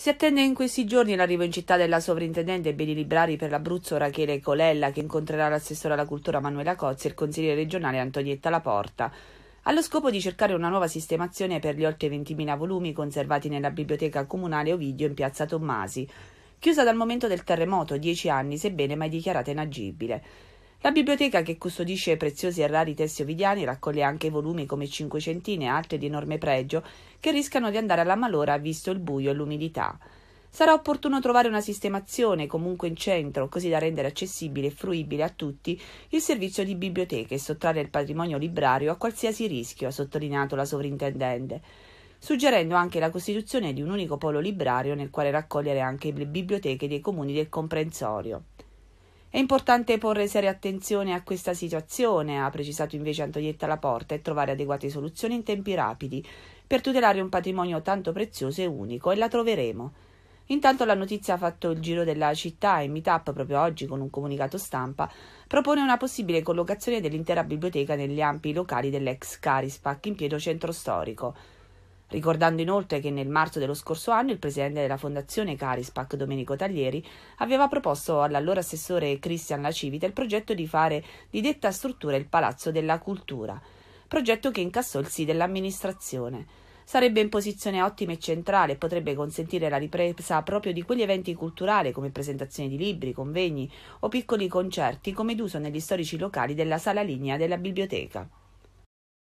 Si attende in questi giorni l'arrivo in città della sovrintendente beni librari per l'Abruzzo Rachele Colella, che incontrerà l'assessore alla cultura Manuela Cozzi e il consigliere regionale Antonietta Laporta allo scopo di cercare una nuova sistemazione per gli oltre 20.000 volumi conservati nella biblioteca comunale Ovidio in piazza Tommasi, chiusa dal momento del terremoto, 10 anni, sebbene mai dichiarata inagibile. La biblioteca che custodisce preziosi e rari testi ovidiani raccoglie anche volumi come Cinquecentine e altri di enorme pregio che rischiano di andare alla malora visto il buio e l'umidità. Sarà opportuno trovare una sistemazione comunque in centro, così da rendere accessibile e fruibile a tutti il servizio di biblioteca e sottrarre il patrimonio librario a qualsiasi rischio, ha sottolineato la sovrintendente, suggerendo anche la costituzione di un unico polo librario nel quale raccogliere anche le biblioteche dei comuni del comprensorio. È importante porre seria attenzione a questa situazione, ha precisato invece Antonietta Laporta, e trovare adeguate soluzioni in tempi rapidi per tutelare un patrimonio tanto prezioso e unico, e la troveremo. Intanto la notizia ha fatto il giro della città e Meetup proprio oggi con un comunicato stampa propone una possibile collocazione dell'intera biblioteca negli ampi locali dell'ex Carispac in pieno centro storico. Ricordando inoltre che nel marzo dello scorso anno il presidente della fondazione Carispac, Domenico Taglieri, aveva proposto all'allora assessore Cristian Lacivita il progetto di fare di detta struttura il Palazzo della Cultura, progetto che incassò il sì dell'amministrazione sarebbe in posizione ottima e centrale e potrebbe consentire la ripresa proprio di quegli eventi culturali come presentazioni di libri, convegni o piccoli concerti come d'uso negli storici locali della sala lignea della biblioteca.